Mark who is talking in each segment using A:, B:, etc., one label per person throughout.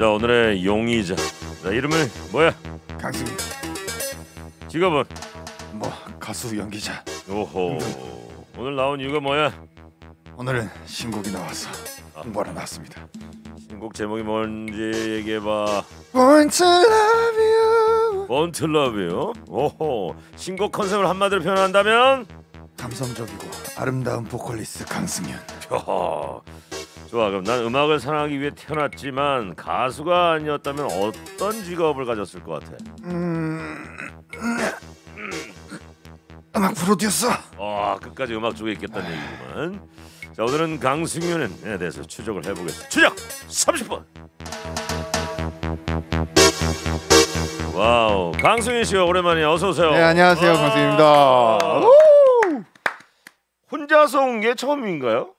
A: 자 오늘의 용의자 자 이름을 뭐야 강승희 직업은 뭐 가수 연기자 오호 오늘 나온 이유가 뭐야 오늘은 신곡이 나와서 공부하러 아. 나왔습니다 신곡 제목이 뭔지 얘기해봐
B: Born to love
A: you 번틀러뷰요 오호 신곡 컨셉을 한마디로 표현한다면 감성적이고 아름다운 보컬리스트 강승현 야, 좋아 그럼 난 음악을 사랑하기 위해 태어났지만 가수가 아니었다면 어떤 직업을 가졌을 것 같아? 음...
B: 음악 프로듀서.
A: 아 끝까지 음악 쪽에 있겠다는 아. 얘기구만. 자 오늘은 강승윤에 대해서 추적을 해보겠습니다. 추적 30분. 와우 강승윤 씨 오랜만에 어서 오세요. 네 안녕하세요 아. 강승윤입니다. 아. 혼자서 온 게 처음인가요?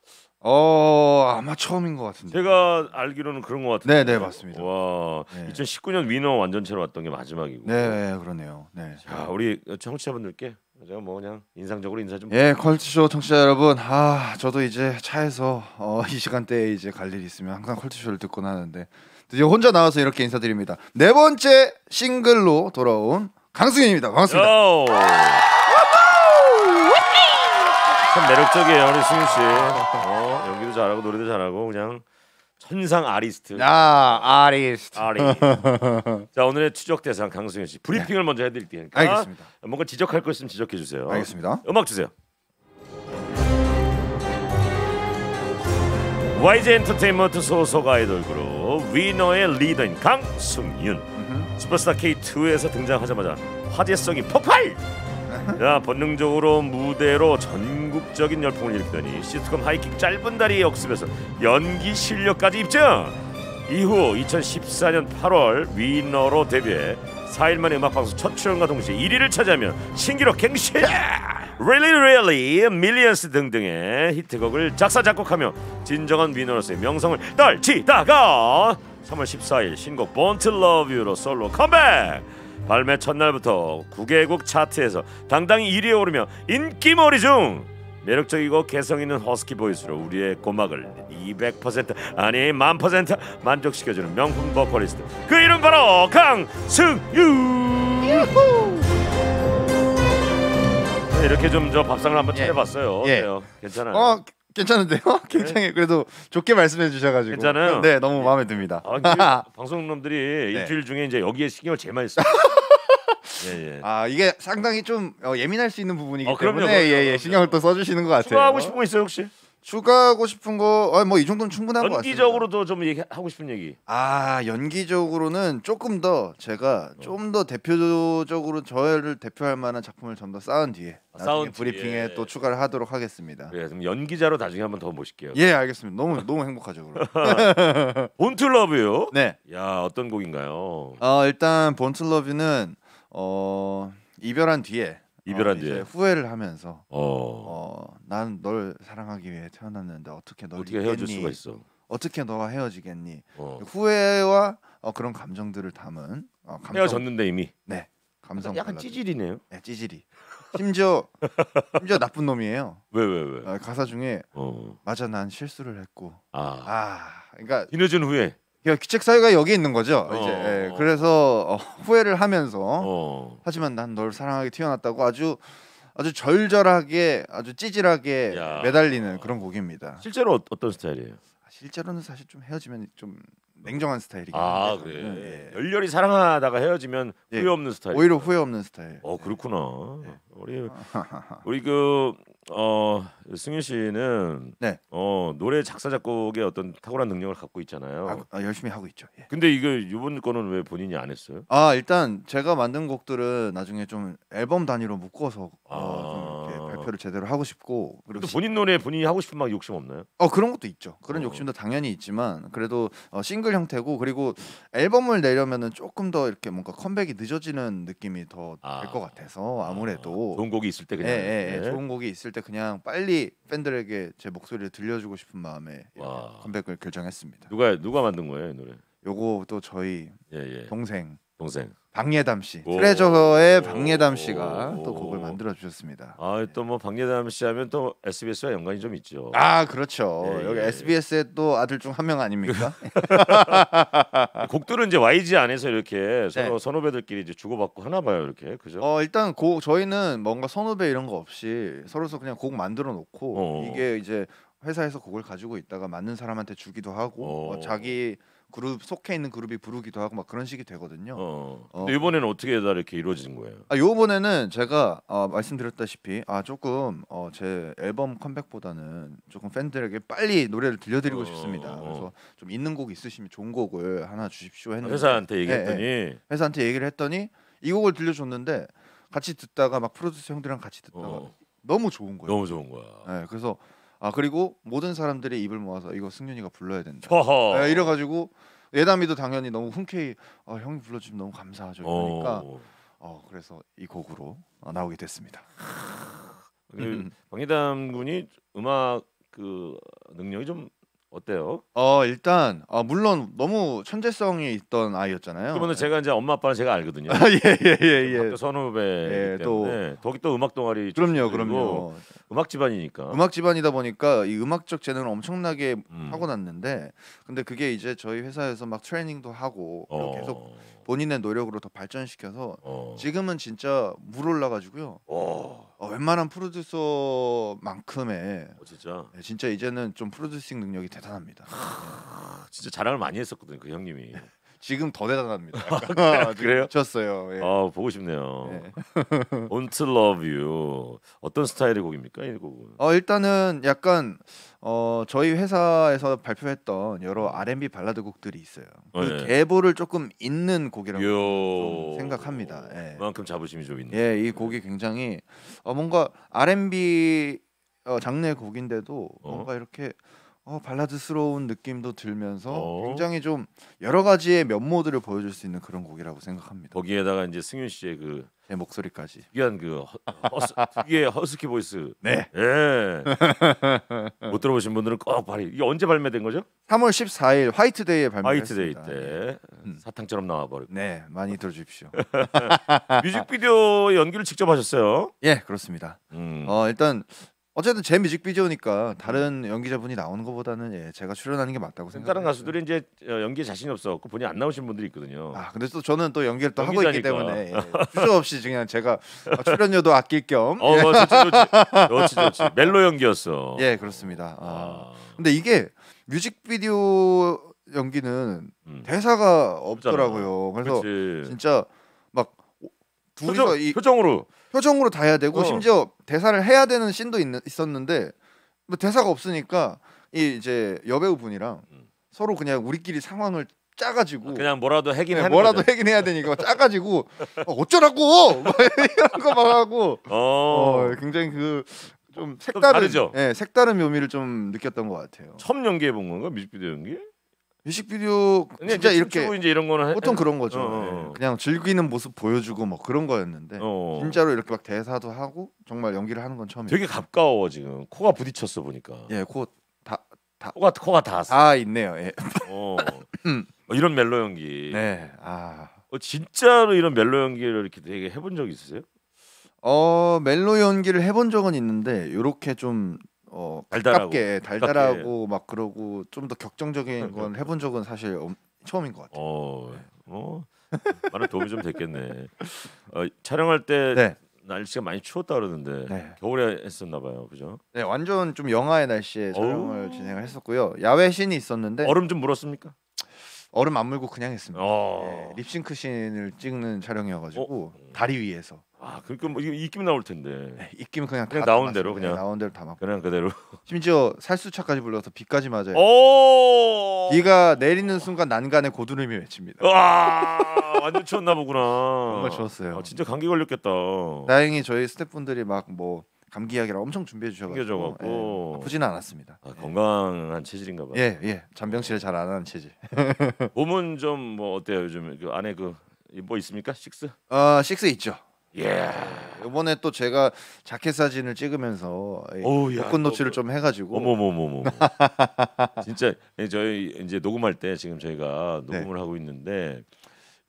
A: 어 아마 처음인 것 같은데. 제가 알기로는 그런 것 같은데. 네네 네, 맞습니다. 와 네. 2019년 위너 완전체로 왔던 게 마지막이고.
B: 네, 네 그러네요. 네.
A: 자 우리 청취자분들께 제가 뭐 그냥 인상적으로 인사 좀. 예
B: 컬투쇼 청취자 여러분 아 저도 이제 차에서 어, 이 시간대에 이제 갈 일이 있으면 항상 컬투쇼를 듣곤 하는데 드디어 혼자 나와서 이렇게 인사드립니다. 네 번째 싱글로 돌아온 강승현입니다.
A: 반갑습니다. 참 매력적이에요 우리 승윤 씨. 어, 연기도 잘하고 노래도 잘하고 그냥 천상 아리스트. 아 아리스트. 아리. 자 오늘의 추적 대상 강승윤 씨 브리핑을 네. 먼저 해드릴 테니까. 그러니까 알겠습니다. 뭔가 지적할 거 있으면 지적해 주세요. 알겠습니다. 음악 주세요. YG 엔터테인먼트 소속 아이돌 그룹 위너의 리더인 강승윤. 슈퍼스타 K2에서 등장하자마자 화제성이 폭발. 자, 본능적으로 무대로 전국적인 열풍을 일으키더니 시트콤 하이킥 짧은 다리 역습에서 연기 실력까지 입증. 이후 2014년 8월 위너로 데뷔해 4일 만에 음악방송 첫 출연과 동시에 1위를 차지하며 신기록 갱신 Really Really, Millions 등등의 히트곡을 작사 작곡하며 진정한 위너로서의 명성을 떨치다가 3월 14일 신곡 Born to Love You로 솔로 컴백 발매 첫날부터 9개국 차트에서 당당히 1위에 오르며 인기몰이 중 매력적이고 개성 있는 허스키 보이스로 우리의 고막을 200% 아니 만퍼0 0 만족시켜주는 명품 버컬리스트 그 이름 바로 강승유 유후. 네, 이렇게 좀 저 밥상을 한번 예. 차려봤어요 예. 예. 괜찮아요
B: 어, 괜찮은데요? 굉장히 네. 그래도 좋게 말씀해 주셔가지고 괜찮아요. 네 너무 마음에 듭니다.
A: 아, 방송놈들이 네. 일주일 중에 이제 여기에 신경을 제일 많이 써. 예, 예. 아 이게 상당히 좀 어, 예민할 수 있는 부분이기 어, 때문에 그 예, 예, 신경을 또 써주시는 것 같아요. 하고 싶은 거
B: 있어요 혹시? 추가하고 싶은 거 뭐이 아, 정도면 충분한 것 같습니다. 연기적으로도
A: 좀 얘기하고 싶은 얘기.
B: 아 연기적으로는 조금 더 제가 어. 좀더 대표적으로 저를 대표할 만한 작품을 좀 더 쌓은 뒤에 아, 쌓은 브리핑에 예. 또 추가를 하도록 하겠습니다.
A: 예, 그럼 연기자로 나중에 한번 더 모실게요. 예,
B: 알겠습니다. 너무 너무 행복하죠, 그럼.
A: 본툴러브요. 네. 야 어떤 곡인가요?
B: 어 일단 본툴러브는 어 이별한 뒤에
A: 어, 이별한 어, 뒤에 후회를 하면서
B: 어난널 어, 어 사랑하기 위해 태어났는데 어떻게 널 어떻게 헤어질 수가 있어 어떻게 너와 헤어지겠니 어. 후회와 어, 그런 감정들을 담은 어, 감정 헤어졌는데 이미 네 감성 약간, 찌질이네요 네 찌질이 심지어 심지어 나쁜 놈이에요 왜 왜왜 왜, 왜? 어, 가사 중에 어. 맞아 난 실수를 했고 아, 아 그러니까 뒤늦은 후에 규칙 그러니까 사유가 여기 있는 거죠. 어. 이제 예, 그래서 어, 후회를 하면서 어. 하지만 난 널 사랑하게 태어났다고 아주 아주 절절하게 아주 찌질하게 야. 매달리는
A: 그런 곡입니다. 실제로 어, 어떤 스타일이에요?
B: 아, 실제로는 사실 좀 헤어지면 좀 냉정한
A: 스타일이기 아 그래 음. 예. 예. 열렬히 사랑하다가 헤어지면 예. 후회 없는 스타일 오히려 후회 없는 스타일 어 그렇구나 예. 우리 우리 그어 승윤 씨는 네. 어 노래 작사 작곡에 어떤 탁월한 능력을 갖고 있잖아요 아, 아, 열심히 하고 있죠 예. 근데 이거 이번 거는 왜 본인이 안 했어요 아
B: 일단 제가 만든 곡들은 나중에 좀 앨범 단위로 묶어서 어, 아. 어, 발표를 제대로 하고 싶고 그리고 시... 본인 노래 본인이 하고 싶은 막 욕심 없나요? 어 그런 것도 있죠. 그런 어. 욕심도 당연히 있지만 그래도 어, 싱글 형태고 그리고 앨범을 내려면은 조금 더 이렇게 뭔가 컴백이 늦어지는 느낌이 더 될것
A: 아. 같아서 아, 아무래도 아. 좋은 곡이 있을 때 그냥 예, 예, 예. 좋은
B: 곡이 있을 때 그냥 빨리 팬들에게 제 목소리를 들려주고 싶은 마음에
A: 컴백을 결정했습니다. 누가 누가 만든 거예요 노래? 요거 또 저희 예, 예. 동생 동생 박예담 씨, 오.
B: 트레저의 박예담 씨가 오. 아, 또 곡을 만들어 주셨습니다.
A: 아, 또 뭐 박예담 씨 하면 또 SBS와 연관이 좀 있죠. 아, 그렇죠. 예, 여기 예.
B: SBS의 또 아들 중 한 명 아닙니까?
A: 곡들은 이제 YG 안에서 이렇게 네. 서로 네. 선후배들끼리 이제 주고받고 하나 봐요, 이렇게. 그죠?
B: 어, 일단 곡 저희는 뭔가 선후배 이런 거 없이 서로서 그냥 곡 만들어 놓고 어. 이게 이제 회사에서 곡을 가지고 있다가 맞는 사람한테 주기도 하고 뭐 어, 자기 그룹 속해 있는 그룹이 부르기도 하고 막 그런 식이 되거든요. 어. 어. 근데 이번에는
A: 어떻게 다 이렇게 이루어진 거예요? 아
B: 요번에는 제가 어, 말씀드렸다시피 아 조금 어, 제 앨범 컴백보다는 조금 팬들에게 빨리 노래를 들려드리고 어, 싶습니다. 어. 그래서 좀 있는 곡 있으시면 좋은 곡을 하나 주십시오 했는데 회사한테 얘기했더니 예, 예. 회사한테 얘기를 했더니 이 곡을 들려줬는데 같이 듣다가 막 프로듀서 형들랑 같이 듣다가 어. 너무 좋은 거예요. 너무 좋은 거야. 예, 그래서 아 그리고 모든 사람들의 입을 모아서 이거 승윤이가 불러야 된다. 아, 이래가지고 예담이도 당연히 너무 흔쾌히 아, 형이 불러주면 너무 감사하죠. 그러니까 어. 그래서 이
A: 곡으로 나오게 됐습니다. 그 음. 방해담 군이 음악 그 능력이 좀 어때요? 어 일단 어, 물론 너무 천재성이 있던 아이였잖아요. 그러면 은 제가 이제 엄마 아빠는 제가 알거든요. 예예예 아, 예. 예, 예, 예. 선후배. 예, 또 거기 또 음악 동아리. 그럼요, 그럼요. 음악 집안이니까. 음악
B: 집안이다 보니까 이 음악적 재능을 엄청나게 음. 타고났는데, 근데 그게 이제 저희 회사에서 막 트레이닝도 하고 어. 계속 본인의 노력으로 더 발전시켜서 어. 지금은 진짜 물 올라가지고요. 어. 어, 웬만한 프로듀서만큼의 어, 진짜
A: 네, 진짜 이제는 좀 프로듀싱 능력이 대단합니다. 네. 진짜 자랑을 많이 했었거든요, 그 형님이. 지금 더 대단합니다. 아, 그래요? 미쳤어요. 예. 아 보고 싶네요. 예. Want Love You 어떤 스타일의 곡입니까 이 곡은? 어 일단은
B: 약간 어 저희 회사에서 발표했던 여러 음. R&B 발라드 곡들이 있어요. 그 예. 계보를 조금 잇는 곡이라고 요... 생각합니다. 예. 그만큼 자부심이 좀있네 예이 곡이 굉장히 어, 뭔가 R&B 어, 장르의 곡인데도 어? 뭔가 이렇게 어, 발라드스러운 느낌도 들면서 어. 굉장히 좀 여러 가지의 면모들을 보여줄 수 있는 그런 곡이라고 생각합니다.
A: 거기에다가 이제 승윤 씨의 그제 목소리까지 특이한 그 허, 스 특유의 허스키 보이스. 네. 예. 못 들어보신 분들은 꼭 발이 이게 언제 발매된 거죠?
B: 3월 14일 화이트데이에 발매했습니다.
A: 때 네. 음. 사탕처럼 나와버리 네, 많이 들어주십시오. 뮤직비디오 연기를 직접 하셨어요? 예, 그렇습니다. 음. 어, 일단
B: 어쨌든 제 뮤직비디오니까 다른 연기자분이 나오는 것보다는 예, 제가 출연하는 게 맞다고 생각합요 다른
A: 가수들이 이제 어, 연기 자신이 없어갖고 본인 안 나오신 분들이 있거든요. 아 근데 또 저는 또 연기를 또 연기자니까. 때문에 예, 주저 없이 그냥 제가
B: 어, 출연료도 아낄 겸 어, 뭐, 좋지, 좋지, 어, 좋지, 좋지.
A: 멜로 연기였어. 예
B: 그렇습니다. 아. 아. 근데 이게 뮤직비디오 연기는 음. 대사가 없더라고요. 그래서 그치. 진짜 막 둘이서 표정, 이 표정으로 표정으로 다 해야 되고 어. 심지어 대사를 해야 되는 씬도 있, 있었는데 뭐 대사가 없으니까 이 이제 여배우 분이랑 음. 서로 그냥 우리끼리 상황을 짜가지고
A: 아, 그냥 뭐라도 해긴 해 네, 뭐라도 거죠.
B: 해긴 해야 되니까 짜가지고 어, 쩌라고 이런 거 막 하고 어. 어,
A: 굉장히 그 좀 색다른
B: 예 네, 색다른
A: 묘미를 좀 느꼈던 것 같아요. 처음 연기해 본 건가 뮤직비디오 연기? 뮤직비디오 진짜 이렇게 이제 이런 거는 보통 그런 거죠. 어, 어, 네. 어.
B: 그냥 즐기는 모습 보여주고 뭐 그런 거였는데 어. 진짜로 이렇게 막 대사도 하고 정말 연기를 하는 건 처음이에요. 되게
A: 가까워 지금 코가
B: 부딪혔어 보니까.
A: 예, 코 다 다 코가 코가 닿아 있네요. 예. 어. 음. 어. 이런 멜로 연기. 네. 아. 어, 진짜로 이런 멜로 연기를 이렇게 되게 해본 적 있으세요?
B: 어 멜로 연기를 해본 적은 있는데 이렇게 좀어 달달하고. 깝게 달달하고 막 그러고 좀 더 격정적인 건 해본 적은 사실 엄- 처음인
A: 것 같아요. 어, 어 네. 많은 뭐, 도움이 좀 됐겠네. 어, 촬영할 때 네, 날씨가 많이 추웠다 그러는데 네. 겨울에 했었나 봐요, 그죠?
B: 네, 완전 좀 영하의 날씨에 촬영을 진행을 했었고요. 야외 씬이 있었는데 얼음 좀 물었습니까? 얼음 안 물고 그냥 했습니다. 어, 네, 립싱크 씬을 찍는 촬영이어가지고 어. 다리 위에서 아 그러니까 뭐이 입김 나올 텐데. 네, 입김 그냥 그냥 다 나온 대로 그냥. 네, 나온 대로 담았고 그냥 그대로. 심지어 살수차까지 불러서 비까지 맞아요. 오.
A: 비가 내리는 순간
B: 난간에 고드름이 외칩니다. 와
A: 완전 추웠나 보구나. 정말 추웠어요. 아, 진짜 감기 걸렸겠다.
B: 다행히 저희 스태프분들이 막 뭐 감기 약이라 엄청 준비해 주셔가지고 챙 예, 아프지는
A: 않았습니다. 아, 예. 건강한 체질인가 봐. 요 예, 예. 잔병치레 잘 안 하는 체질. 몸은 좀 뭐 어때요 요즘 그 안에 그뭐 있습니까 식스?
B: 아, 식스 있죠. 예.
A: 이번에 예, 또 제가 자켓
B: 사진을 찍으면서
A: 예, 오, 야, 복근 노출을 그 좀 해가지고. 어머머머머. 진짜 예, 저희 이제 녹음할 때 지금 저희가 네. 녹음을 네. 하고 있는데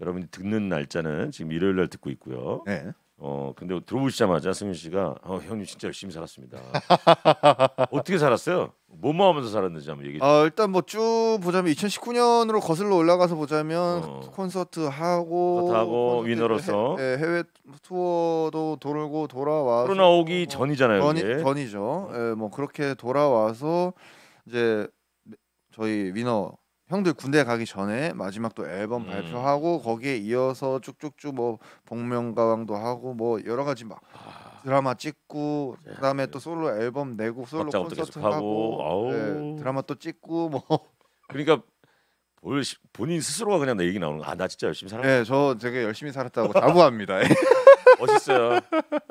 A: 여러분이 듣는 날짜는 지금 일요일 날 듣고 있고요. 네. 어 근데 들어오시자마자 승윤 씨가 어, 형님 진짜 열심히 살았습니다. 어떻게 살았어요? 뭐뭐 하면서 살았는지 한번 얘기해 아,
B: 주세요. 아, 일단 뭐 쭉 보자면 2019년으로 거슬러 올라가서 보자면 어. 콘서트 하고 하고 위너로서. 해, 예, 외 투어도 돌고 돌아와서 코로나 오기 전이잖아요. 전이, 전이죠. 어. 예, 뭐 그렇게 돌아와서 이제 저희 위너 형들 군대 가기 전에 마지막 또 앨범 음. 발표하고 거기에 이어서 쭉쭉쭉 뭐 복면가왕도 하고 뭐 여러 가지 막 아. 드라마 찍고 네. 그다음에 또 솔로 앨범 내고 솔로 콘서트 하고 네,
A: 드라마 또 찍고 뭐 그러니까 올 본인 스스로가 그냥 내 얘기 나오는 거. 아나 진짜 열심히 살았 네, 저 되게 열심히 살았다고 자부합니다. 멋있어요.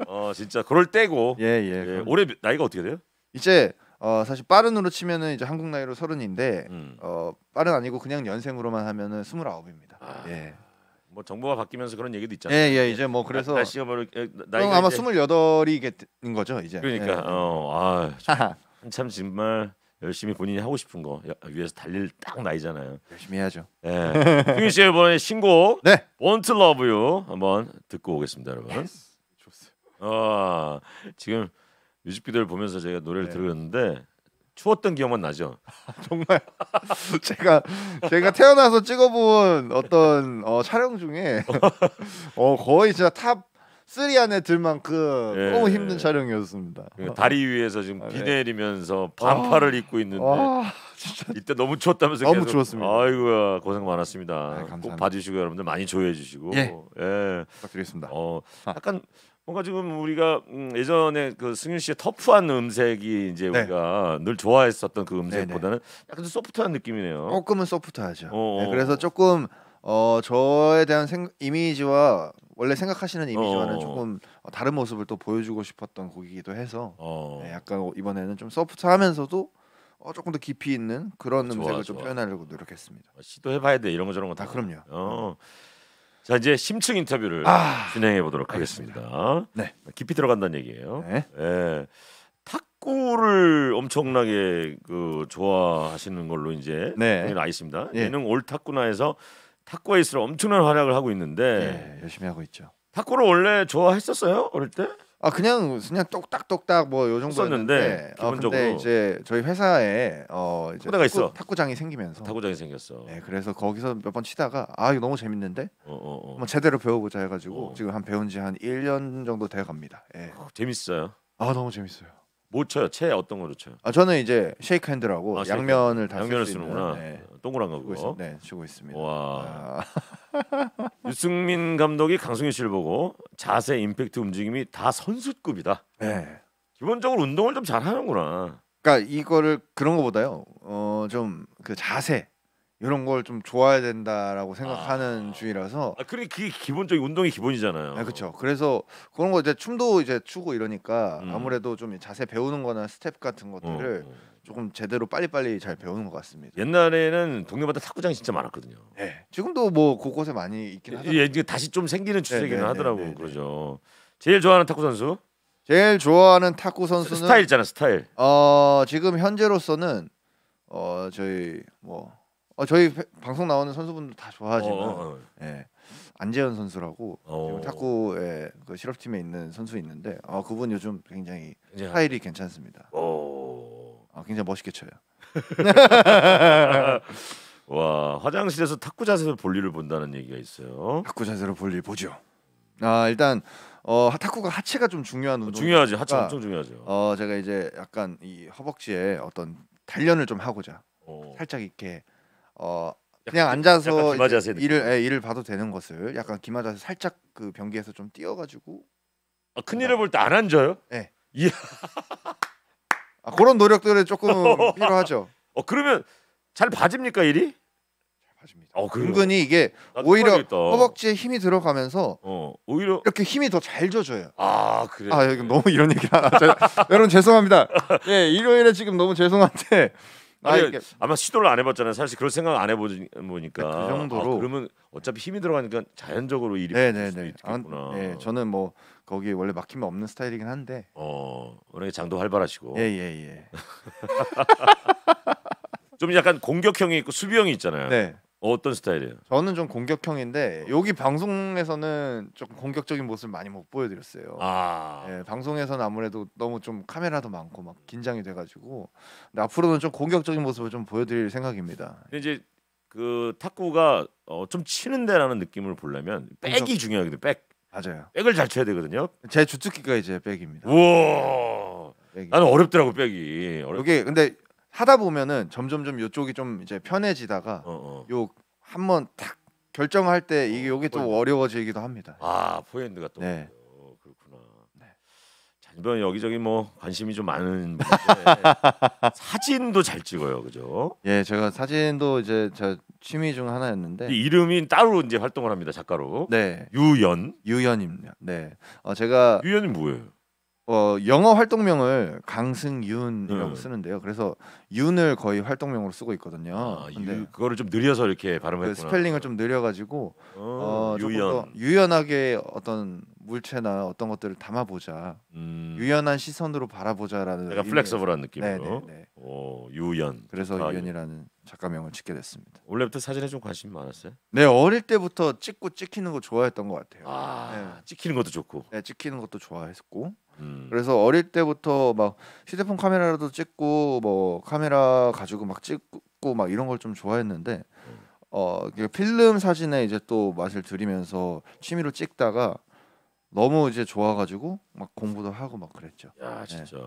A: 어 진짜 그럴 때고. 예, 예. 예. 올해 나이가 어떻게 돼요? 이제 어
B: 사실 빠른 으로 치면은 이제 한국 나이로 서른인데 음. 어 빠른 아니고 그냥 연생으로만 하면은
A: 스물아홉입니다. 아. 예. 뭐 정부가 바뀌면서 그런 얘기도 있잖아요. 예, 예, 이제 뭐 그래서 날씨가 아마
B: 스물여덟이겠는 거죠
A: 이제. 그러니까 예. 어, 아, 참 정말 열심히 본인이 하고 싶은 거 위해서 달릴 딱 나이잖아요. 열심히 해야죠. 예, 휴씨 이번에 신곡 네, Won't Love You 한번 듣고 오겠습니다, 여러분. 좋습니다. 어, 지금 뮤직비디오를 보면서 제가 노래를 네. 들었는데 추웠던 기억만 나죠.
B: 정말 제가 제가 태어나서 찍어본 어떤 어, 촬영 중에 어, 거의 진짜 탑쓰 안에 들 만큼 그 예, 너무 힘든 예. 촬영이었습니다. 그 다리
A: 위에서 지금 아, 비 네. 내리면서 아. 반팔을 아, 입고 있는데 아, 이때 너무 추웠다면서 너무 계속, 추웠습니다. 아이고 고생 많았습니다. 아, 꼭 봐주시고 여러분들 많이 조회해 주시고 예, 예. 부탁드리겠습니다. 어, 약간 뭔가 지금 우리가 음, 예전에 그 승윤 씨의 터프한 음색이 이제 네. 우리가 늘 좋아했었던 그 네, 네. 음색보다는 약간 좀 소프트한 느낌이네요.
B: 조금은 소프트하죠. 어, 어. 네, 그래서 조금 어 저에 대한 생, 이미지와 원래 생각하시는 이미지와는 어. 조금 다른 모습을 또 보여주고 싶었던 곡이기도 해서 네, 약간 이번에는 좀 소프트하면서도 어, 조금 더 깊이 있는 그런 음색을 좋아. 좀 표현하려고 노력했습니다.
A: 시도해봐야 돼 이런 거 저런 거 아, 다. 아, 그럼요. 어. 자 이제 심층 인터뷰를 아, 진행해 보도록 하겠습니다. 네. 네. 깊이 들어간다는 얘기예요. 네. 예. 탁구를 엄청나게 그 좋아하시는 걸로 이제 네. 아있습니다. 예. 능올 탁구나에서 탁구 에이스로 엄청난 활약을 하고 있는데 예, 열심히 하고 있죠. 탁구를 원래 좋아했었어요
B: 어릴 때? 아 그냥 그냥 똑딱똑딱 뭐요 정도 였는데 어, 기본적으로 어, 이제 저희 회사에 어 이제 탁구, 있어. 탁구장이 생기면서
A: 탁구장이 생겼어. 네
B: 그래서 거기서 몇 번 치다가 아 이거 너무 재밌는데 어, 어, 어. 제대로 배워보자 해가지고 어. 지금 한 배운 지 한
A: 1년 정도 돼 갑니다. 예. 네. 재밌어요. 아 너무 재밌어요. 못 쳐요. 채 어떤 거로 쳐요? 아 저는 이제 쉐이크 핸드라고 아, 양면을 다 양면을 쓰는구나. 네. 동그란 거 그거. 있, 네, 치고 있습니다. 와. 아. 유승민 감독이 강승윤 씨를 보고 자세, 임팩트, 움직임이 다 선수급이다. 네. 기본적으로 운동을 좀 잘하는구나. 그러니까
B: 이거를 그런 거보다요. 어좀 그 자세 이런 걸 좀 좋아야 된다라고 생각하는 아. 주의라서 아, 그래 그게 기본적인 운동이 기본이잖아요. 네, 그렇죠. 그래서 그런 거 이제 춤도 이제 추고 이러니까 음. 아무래도 좀 자세 배우는거나 스텝 같은 것들을 어, 어. 조금 제대로 빨리빨리 잘 배우는 것 같습니다.
A: 옛날에는 동네마다 탁구장 진짜 많았거든요. 네, 지금도 뭐 곳곳에 많이 있긴 하죠. 예, 이게 다시 좀 생기는 추세기는 네, 네, 네, 하더라고 네네네. 그러죠. 제일 좋아하는 탁구 선수?
B: 제일 좋아하는 탁구 선수는 스타일잖아 스타일. 어 지금 현재로서는 어 저희 뭐 어, 저희 방송 나오는 선수분들 다 좋아하지만 어, 어, 어. 예. 안재현 선수라고 탁구 의그 예, 실업팀에 있는 선수 있는데 어, 그분 요즘 굉장히 예. 스타일이 괜찮습니다. 어,
A: 굉장히 멋있게 쳐요. 와 화장실에서 탁구 자세로 볼일을 본다는 얘기가 있어요. 탁구 자세로 볼일 보죠. 아 일단 어
B: 탁구가 하체가 좀 중요한 운동. 중요하지 하체 엄청 중요하죠. 어 제가 이제 약간 이 허벅지에 어떤 단련을 좀 하고자 살짝 이렇게 어 그냥 앉아서 일을 예, 일을 봐도 되는 것을 약간 기마자세 살짝 그 변기에서 좀 뛰어가지고
A: 아, 큰 일을 볼 때 안 앉아요? 네. 예. 이야. 아, 그런 노력들이 조금 필요하죠. 어 그러면 잘 봐집니까 일이? 잘 봐집니다. 어, 은근히 이게 오히려 도와주다 허벅지에
B: 힘이 들어가면서 어 오히려 이렇게 힘이 더잘져요아
A: 그래. 아 여기 너무 이런 얘기 하나. 여러분 죄송합니다. 예 일요일에 지금 너무 죄송한데 아, 아니, 아니 아마 시도를 안 해봤잖아요. 사실 그럴 생각 안 해보니까 그 정도로 아, 그러면 어차피 힘이 들어가니까 자연적으로 일이 네네네. 아, 네, 저는 뭐 거기 원래 막힘이 없는 스타일이긴 한데. 어, 워낙 그러니까 장도 활발하시고. 예예예. 예, 예. 예. 좀 약간 공격형이 있고 수비형이 있잖아요. 네. 어떤 스타일이에요?
B: 저는 좀 공격형인데 여기 방송에서는 조금 공격적인 모습을 많이 못 보여드렸어요. 아. 예, 방송에서는 아무래도 너무 좀 카메라도 많고 막 긴장이 돼가지고 근데 앞으로는 좀 공격적인 모습을 좀 보여드릴 생각입니다.
A: 이제 그 탁구가 어, 좀 치는데라는 느낌을 보려면 백이 중요하거든요. 백. 맞아요. 백을 잘 쳐야 되거든요. 제 주특기가 이제 백입니다. 우와. 백이. 나는 어렵더라고 백이. 어렵... 이게 근데
B: 하다 보면은 점점점 요쪽이 좀 이제 편해지다가 어, 어. 요 한번 탁 결정할 때 이게 어, 요게 또
A: 어려워지기도 합니다. 아 포핸드가 또 네. 어, 그렇구나. 네. 자, 이 여기저기 뭐 관심이 좀 많은 사진도 잘 찍어요, 그죠? 예, 제가 사진도 이제 저
B: 취미 중 하나였는데
A: 이름이 따로 이제 활동을 합니다, 작가로. 네, 유연. 유연입니다. 네, 어, 제가
B: 유연이 뭐예요? 어 영어 활동명을 강승윤이라고 음. 쓰는데요. 그래서 윤을 거의 활동명으로 쓰고 있거든요. 아, 근데 유, 그거를 좀 느려서 이렇게 발음했구나. 그 스펠링을 좀 느려가지고 어, 어, 조금 더 유연. 하게 어떤 물체나 어떤 것들을 담아보자, 음, 유연한 시선으로 바라보자라는 약간 의미에서. 플렉서블한 느낌으로. 네, 네, 네. 오, 어, 유연. 그래서 아, 유연이라는 작가명을 찍게 됐습니다.
A: 원래부터 사진에 좀 관심이 많았어요?
B: 네 어릴 때부터 찍고 찍히는 거 좋아했던 것 같아요. 아, 네. 찍히는 것도 좋고. 네, 찍히는 것도 좋아했고 음. 그래서 어릴 때부터 막 휴대폰 카메라로도 찍고 뭐 카메라 가지고 막 찍고 막 이런 걸 좀 좋아했는데 음. 어 필름 사진에 이제 또 맛을 들이면서 취미로 찍다가 너무 이제 좋아가지고 막 공부도 하고 막 그랬죠. 야, 네. 진짜.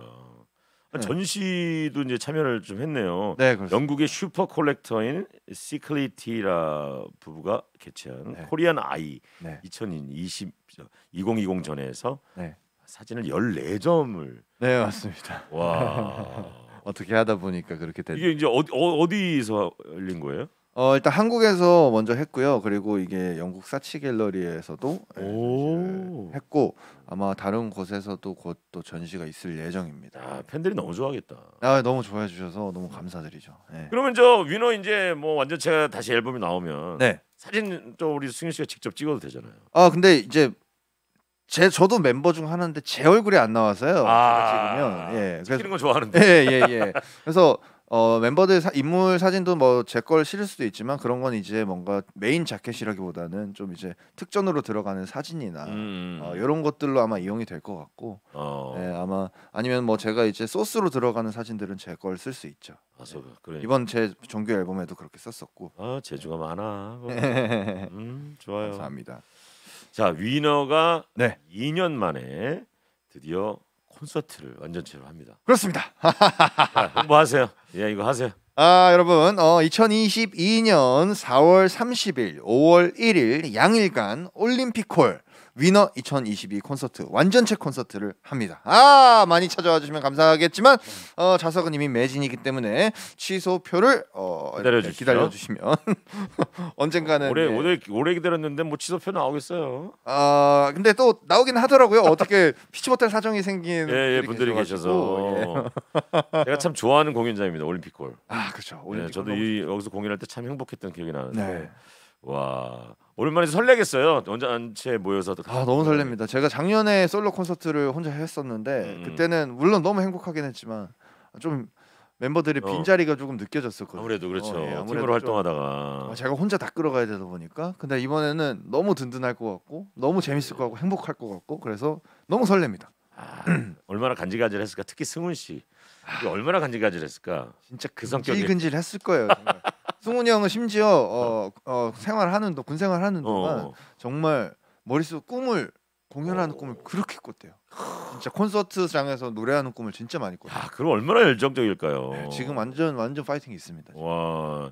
B: 네.
A: 전시도 이제 참여를 좀 했네요. 네, 그렇습니다. 영국의 슈퍼 콜렉터인 시클리티라 부부가 개최한 네. 코리안 아이 2020 2 0 전에서 네. 사진을 14점을 네, 맞습니다. 와. 어떻게 하다
B: 보니까 그렇게 됐 이게
A: 이제 어 어, 어디서 열린 거예요? 어 일단 한국에서 먼저 했고요.
B: 그리고 이게 영국 사치 갤러리에서도 예, 오. 했고 아마 다른 곳에서도 곧 또 전시가 있을 예정입니다. 아, 팬들이 너무 좋아하겠다. 아 너무 좋아해 주셔서 너무 감사드리죠. 네.
A: 그러면 저 위너 이제 뭐완전제가 다시 앨범이 나오면 네. 사진 또 우리 승윤 씨가 직접 찍어도 되잖아요.
B: 아 근데 이제 제 저도 멤버 중 하나인데 제 얼굴이 안 나와서요. 아, 찍으면 예. 그래서 찍 좋아하는데. 예예 예, 예. 그래서 어, 멤버들 사, 인물 사진도 뭐제걸 실을 수도 있지만 그런 건 이제 뭔가 메인 자켓이라기보다는 좀 이제 특전으로 들어가는 사진이나 음. 음 어, 이런 음. 것들로 아마 이용이 될 것 같고 어. 네, 아마 아니면 뭐 제가 이제 소스로 들어가는 사진들은 제 걸 쓸 수
A: 있죠. 아, 네. 그래. 이번 제 정규 앨범에도 그렇게 썼었고. 아 재주가 네. 많아. 음, 좋아요. 감사합니다. 자 위너가 네. 2년 만에 드디어 콘서트를 완전체로 합니다. 그렇습니다. 뭐 하세요?
B: 예, 이거 하세요. 아 여러분 어, 2022년 4월 30일 5월 1일 양일간 올림픽홀 위너 2022 콘서트 완전체 콘서트를 합니다. 아 많이 찾아와 주시면 감사하겠지만 어, 좌석은 이미 매진이기 때문에 취소표를
A: 어, 기다려 주시면
B: 언젠가는 오래 네. 오래 오래
A: 기다렸는데 뭐 취소표 나오겠어요.
B: 아 근데 또 나오긴 하더라고요. 어떻게 피치 못할 사정이 생긴 예, 예, 분들이, 계셔서
A: 예. 제가 참 좋아하는 공연장입니다. 올림픽골. 아 그렇죠. 네, 저도 이, 여기서 공연할 때 참 행복했던 기억이 나는데. 네. 와 오랜만에 설레겠어요. 연잔 모여서 아 너무 설렙니다. 제가 작년에 솔로
B: 콘서트를 혼자 했었는데 음, 음. 그때는 물론 너무 행복하긴 했지만 좀 멤버들의 어. 빈자리가 조금 느껴졌었거든요. 아무래도 그렇죠. 어, 예, 아무래도 팀으로 활동하다가 아, 제가 혼자 다 끌어가야 되다 보니까 근데 이번에는 너무 든든할 것 같고 너무 재밌을 것 같고 행복할 것 같고 그래서 너무 설렙니다. 아,
A: 얼마나 간질간질했을까? 특히 승훈 씨. 아. 얼마나 간질간질했을까? 진짜 그 성격이
B: 간질간질했을 거예요. 승훈이 형은 심지어 어, 어, 어 생활하는 동, 군 생활하는 어. 동안 어. 정말 머릿속 꿈을 공연하는 어. 꿈을 그렇게 꿨대요. 진짜 콘서트장에서 노래하는 꿈을 진짜 많이 꿨대요. 아,
A: 그럼 얼마나 열정적일까요? 네,
B: 지금 완전 완전 파이팅이 있습니다.
A: 지금. 와.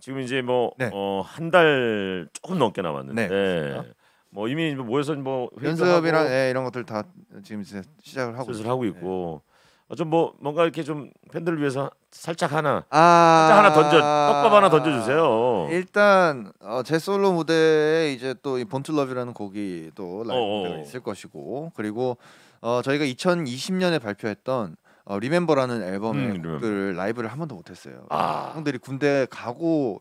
A: 지금 이제 뭐한달 네. 조금 넘게 남았는데 네, 뭐 이미 뭐 모여서 뭐 연습이랑 예, 이런 것들 다
B: 지금 이제 시작을 하고
A: 있고 네. 좀뭐 뭔가 이렇게 좀 팬들을 위해서 살짝 하나 아... 살짝 하나 던져 떡밥 하나 던져주세요. 일단 어, 제
B: 솔로 무대에 이제 또이 본투럽이라는 곡이 또 라이브가 어, 어, 어. 있을 것이고 그리고 어, 저희가 2020년에 발표했던 어, 리멤버라는 앨범의 음, 라이브를 한 번도 못했어요. 아. 형들이 군대 가고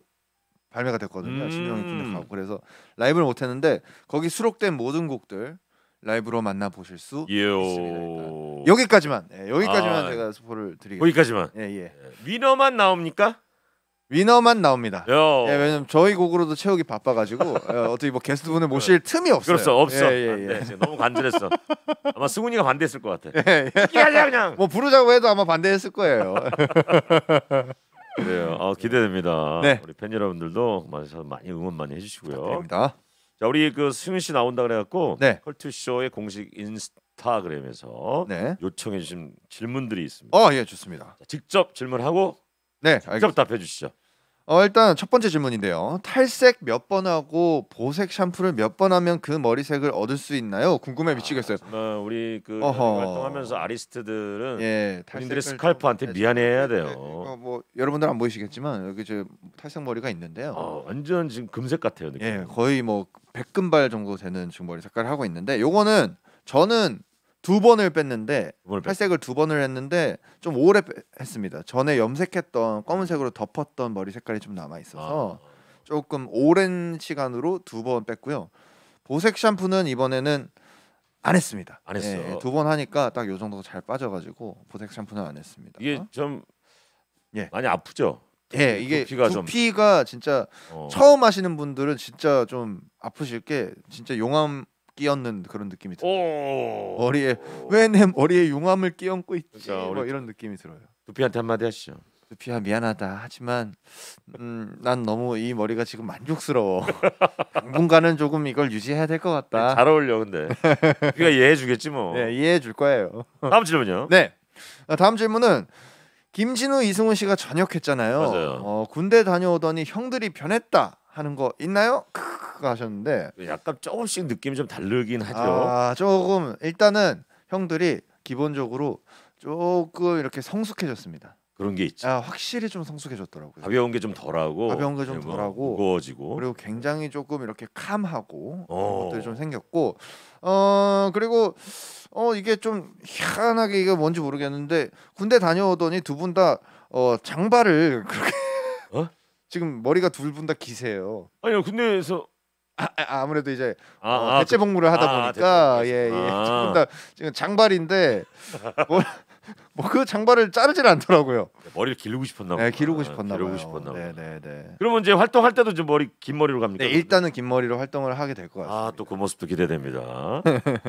B: 발매가 됐거든요. 음. 진영이 군대 음. 가고 그래서 라이브를 못했는데 거기 수록된 모든 곡들 라이브로 만나 보실 수예 있습니다. 여기까지만 예, 여기까지만 아. 제가 스포를 드리겠습기까지만 예, 예, 예.
A: 위너만 나옵니까? 위너만 나옵니다. 예,
B: 왜냐면 저희 곡으로도 채우기 바빠가지고 예, 어떻게 뭐 게스트분을 모실 틈이 없어요. 그렇어 없어. 예, 예, 예. 아, 네, 지금 너무 간절했어.
A: 아마 승훈이가 반대했을 것 같아. 끼하자
B: 예, 예. 그냥. 뭐 부르자고 해도 아마 반대했을 거예요.
A: 그래요. 아, 기대됩니다. 네. 우리 팬 여러분들도 많이 응원 많이 해주시고요. 감사합니다. 자 우리 그 승윤 씨 나온다 그래갖고 네. 컬투 쇼의 공식 인스타그램에서 네. 요청해 주신 질문들이 있습니다. 어, 예, 좋습니다. 자, 직접 질문하고 네, 직접 알겠습니다. 답해 주시죠. 어, 일단 첫 번째 질문인데요. 탈색 몇 번
B: 하고 보색 샴푸를 몇 번 하면 그 머리색을 얻을 수 있나요? 궁금해 아, 미치겠어요. 아, 뭐
A: 정 우리 그 어허. 활동하면서 아리스트들은 예, 본인들의 스칼프한테
B: 미안해야 해 돼요. 그러뭐 네, 네. 어, 여러분들 안 보이시겠지만 여기 저 탈색 머리가 있는데요. 어, 완전 지금 금색 같아요. 느낌. 예, 거의 뭐 백금발 정도 되는 지금 머리 색깔을 하고 있는데 요거는 저는 두 번을 뺐는데 두색을두 번을 했는데 좀 오래 했습니다. 전에 염색했던 검은색으로 덮었던 머리 색깔이 좀 남아 있어서 아. 조금 오랜 시간으로 두 번 뺐고요. 보색 샴푸는 이번에는 안 했습니다. 안 했어. 예, 두번 하니까 딱요 정도 잘 빠져가지고 보색 샴푸는 안 했습니다.
A: 이게 좀 예. 많이 아프죠. 예, 이게 두피가, 두피가 좀... 진짜 어. 처음
B: 하시는 분들은 진짜 좀 아프실 게 진짜 용암 끼얹는 그런 느낌이
A: 들어요.
B: 머리에 왜 내 머리에 융암을 끼얹고 있지? 그러니까 뭐 이런 느낌이 들어요. 두피한테 한마디 하시죠. 두피야 미안하다. 하지만 음, 난 너무 이 머리가 지금 만족스러워. 당분간은 조금 이걸 유지해야 될 것 같다. 네, 잘 어울려 근데. 그러 이해해
A: 주겠지 뭐. 네, 이해해 줄 거예요. 다음 질문요.
B: 네. 아, 다음 질문은 김진우 이승훈 씨가 전역했잖아요. 맞아요. 어, 군대 다녀오더니 형들이 변했다. 하는 거 있나요? 크크 크 하셨는데 네, 약간 조금씩 느낌이 좀 다르긴 하죠. 아, 조금 일단은 형들이 기본적으로 조금 이렇게 성숙해졌습니다.
A: 그런 게 있죠. 아, 확실히 좀 성숙해졌더라고요. 가벼운 게좀 덜하고 가벼운 게좀 뭐 덜하고 무거워지고 그리고
B: 굉장히 조금 이렇게 캄하고 어. 것들이 좀 생겼고 어 그리고 어 이게 좀 희한하게 이게 뭔지 모르겠는데 군대 다녀오더니 두 분 다어 장발을 그렇게 어? 지금 머리가 둘 분 다 기세요.
A: 아니요 군대에서
B: 아, 아, 아, 아무래도 이제 아, 어, 아, 대체 그- 복무를 하다 아, 보니까 예예 예. 아, 예. 조다
A: 지금 장발인데 뭐. 뭐 그 장발을 자르질 않더라고요. 네, 머리를 기르고 싶었나 봐요. 네, 기르고 싶었나 봐요. 기르고 아, 싶었나 봐요. 네, 네, 네. 그러면 이제 활동할 때도 좀 머리 긴 머리로 갑니까? 네, 일단은 긴 머리로 활동을 하게 될것 아, 같습니다. 아, 또그 모습도 기대됩니다.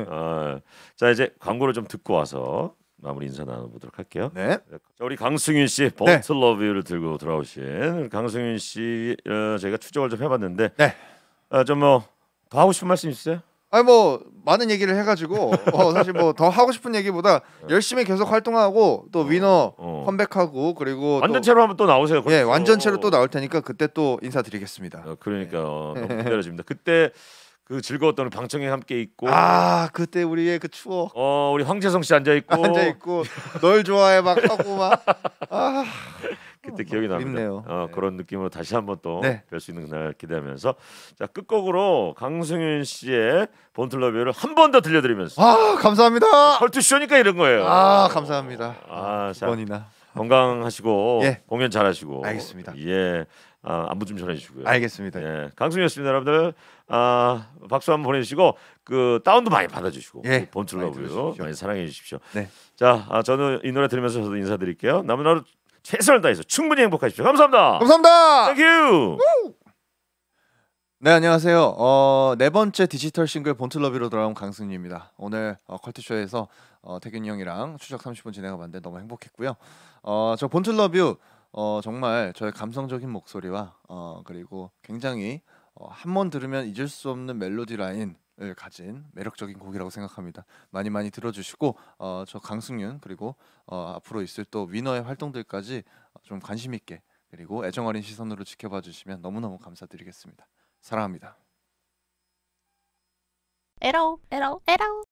A: 아, 자, 이제 광고를 좀 듣고 와서 마무리 인사 나눠보도록 할게요. 네. 자, 우리 강승윤 씨 버틀러뷰를 네. 들고 돌아오신 강승윤 씨 어, 저희가 추적을 좀 해봤는데 네. 어, 아, 좀뭐 더 하고 싶은 말씀 있으세요? 아니 뭐 많은 얘기를 해가지고 어, 사실 뭐
B: 더 하고 싶은 얘기보다 네. 열심히 계속 활동하고 또 어, 위너 어, 컴백하고 그리고 완전체로
A: 한번 또 나오세요. 예, 네, 완전체로 또 나올 테니까 그때 또 인사드리겠습니다. 그러니까 네. 너무 기다려집니다. 그때 그 즐거웠던 방청에 함께 있고 아 그때 우리의 그 추억 어 우리 황재성 씨 앉아 있고 앉아 있고 널 좋아해 막 하고 막 아.
B: 그때 기억이 납니다.
A: 어, 네. 그런 느낌으로 다시 한번 또 뵐수 네. 있는 날 기대하면서 자 끝곡으로 강승윤 씨의 본틀러뷰를 한 번 더 들려드리면서 아
B: 감사합니다.
A: 헐투 쇼니까 이런 거예요. 아
B: 감사합니다.
A: 아, 번이나 건강하시고 예. 공연 잘하시고 알겠습니다. 예 아, 안부 좀 전해주시고요. 알겠습니다. 예, 강승이었습니다, 여러분들. 아, 박수 한번 보내주시고 그 다운도 많이 받아주시고 예, 그 본출러브요 많이, 많이, 사랑해 주십시오. 네. 자, 아, 저는 이 노래 들으면서 저도 인사드릴게요. 남은 하루 최선을 다해서 충분히 행복하십시오. 감사합니다. 감사합니다. 땡큐. 네
B: 안녕하세요. 어, 네 번째 디지털 싱글 본틀러비로 돌아온 강승입니다. 오늘 어, 컬트쇼에서 어, 태균이 형이랑 추적 30분 진행해봤는데 너무 행복했고요. 어, 저 본틀러뷰 어, 정말 저의 감성적인 목소리와 어, 그리고 굉장히 어, 한번 들으면 잊을 수 없는 멜로디 라인 을 가진 매력적인 곡이라고 생각합니다. 많이 많이 들어주시고 어, 저 강승윤 그리고 어, 앞으로 있을 또 위너의 활동들까지 좀 관심 있게 그리고 애정어린 시선으로 지켜봐 주시면 너무너무 감사드리겠습니다. 사랑합니다.
A: 에러 에러 에러